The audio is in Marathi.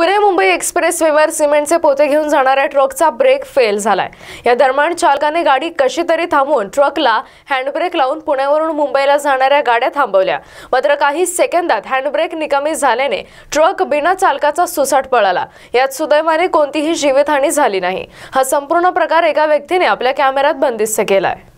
पुणे मुंबई एक्सप्रेस वेवर सिमेंटचे पोते घेऊन जाणाऱ्या ट्रकचा ब्रेक फेल झालाय या दरम्यान चालकाने गाडी कशी तरी थांबवून ट्रकला हँडब्रेक लावून पुण्यावरून मुंबईला जाणाऱ्या गाड्या थांबवल्या मात्र काही सेकंदात हँडब्रेक निकामी झाल्याने ट्रक बिना चालकाचा सुसाट पळाला यात सुदैवाने कोणतीही जीवितहानी झाली नाही हा संपूर्ण प्रकार एका व्यक्तीने आपल्या कॅमेऱ्यात बंदिस्त केलाय